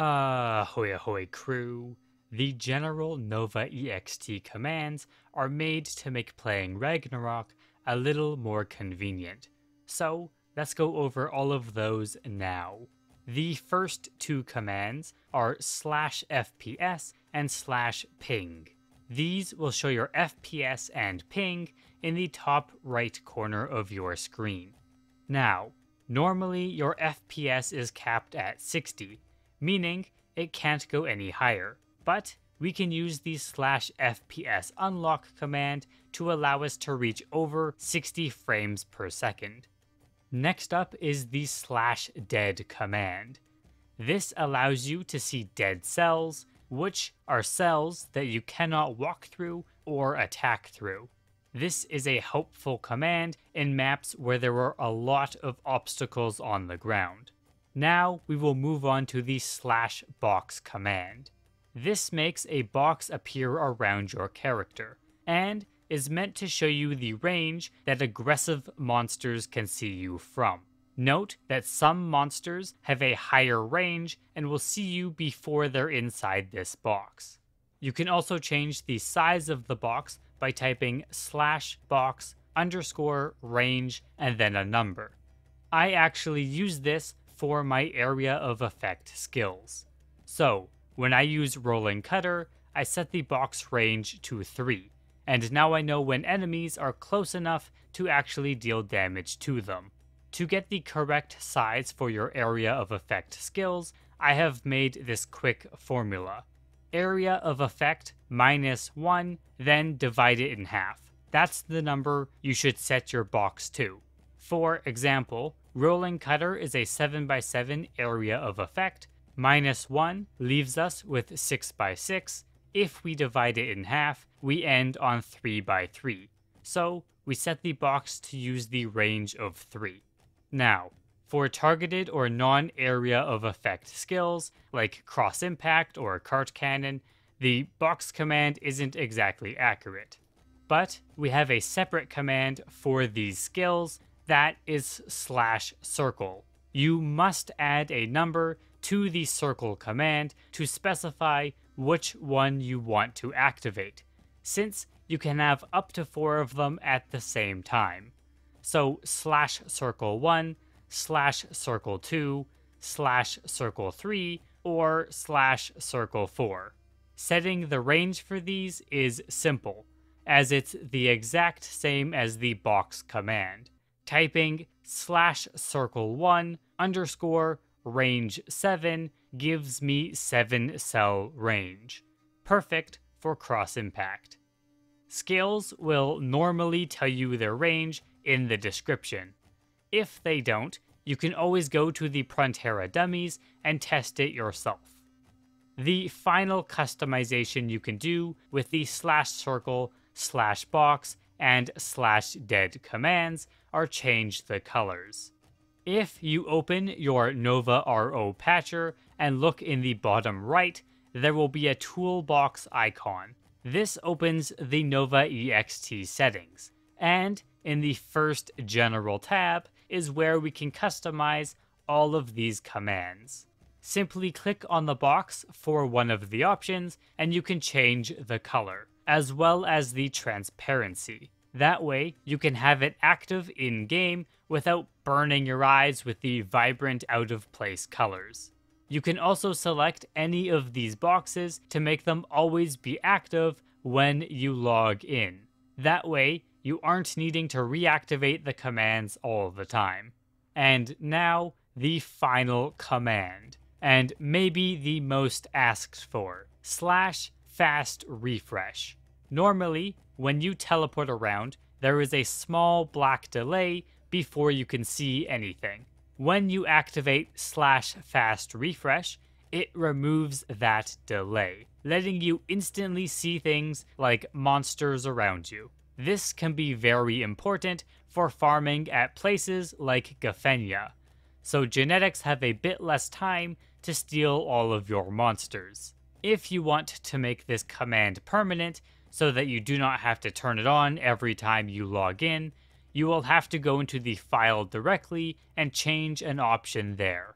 Ahoy uh, ahoy crew! The general Nova EXT commands are made to make playing Ragnarok a little more convenient, so let's go over all of those now. The first two commands are slash FPS and slash ping. These will show your FPS and ping in the top right corner of your screen. Now, normally your FPS is capped at 60, meaning it can't go any higher. But we can use the slash FPS unlock command to allow us to reach over 60 frames per second. Next up is the slash dead command. This allows you to see dead cells, which are cells that you cannot walk through or attack through. This is a helpful command in maps where there are a lot of obstacles on the ground. Now we will move on to the slash box command. This makes a box appear around your character, and is meant to show you the range that aggressive monsters can see you from. Note that some monsters have a higher range and will see you before they're inside this box. You can also change the size of the box by typing slash box underscore range and then a number. I actually use this for my area of effect skills. So when I use Rolling Cutter, I set the box range to 3, and now I know when enemies are close enough to actually deal damage to them. To get the correct size for your area of effect skills, I have made this quick formula. Area of effect minus 1, then divide it in half. That's the number you should set your box to. For example, Rolling Cutter is a 7x7 area of effect. Minus 1 leaves us with 6x6. If we divide it in half, we end on 3x3. So we set the box to use the range of 3. Now, for targeted or non-area of effect skills, like Cross Impact or Cart Cannon, the box command isn't exactly accurate. But we have a separate command for these skills that is slash circle. You must add a number to the circle command to specify which one you want to activate, since you can have up to four of them at the same time. So slash circle 1, slash circle 2, slash circle 3, or slash circle 4. Setting the range for these is simple, as it's the exact same as the box command. Typing slash circle one underscore range seven gives me seven cell range. Perfect for cross impact. Scales will normally tell you their range in the description. If they don't, you can always go to the Prontera dummies and test it yourself. The final customization you can do with the slash circle, slash box, and slash dead commands are change the colors. If you open your Nova RO patcher and look in the bottom right, there will be a toolbox icon. This opens the Nova EXT settings, and in the first general tab is where we can customize all of these commands. Simply click on the box for one of the options and you can change the color as well as the transparency. That way, you can have it active in-game without burning your eyes with the vibrant out-of-place colors. You can also select any of these boxes to make them always be active when you log in. That way, you aren't needing to reactivate the commands all the time. And now, the final command, and maybe the most asked for, slash fast refresh. Normally, when you teleport around, there is a small black delay before you can see anything. When you activate slash fast refresh, it removes that delay, letting you instantly see things like monsters around you. This can be very important for farming at places like Gafenia, so genetics have a bit less time to steal all of your monsters if you want to make this command permanent so that you do not have to turn it on every time you log in, you will have to go into the file directly and change an option there.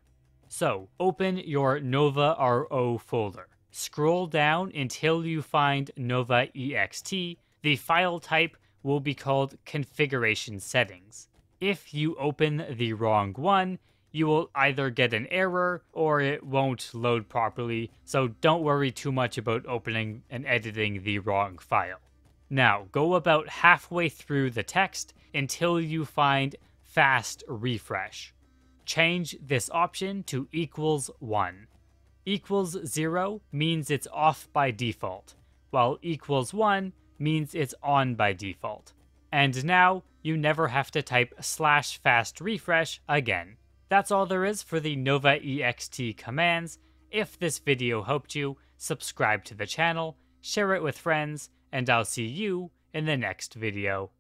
So open your Nova RO folder. Scroll down until you find Nova EXT. The file type will be called configuration settings. If you open the wrong one, you will either get an error or it won't load properly, so don't worry too much about opening and editing the wrong file. Now, go about halfway through the text until you find fast refresh. Change this option to equals 1. Equals 0 means it's off by default, while equals 1 means it's on by default. And now, you never have to type slash fast refresh again. That's all there is for the Nova EXT commands. If this video helped you, subscribe to the channel, share it with friends, and I'll see you in the next video.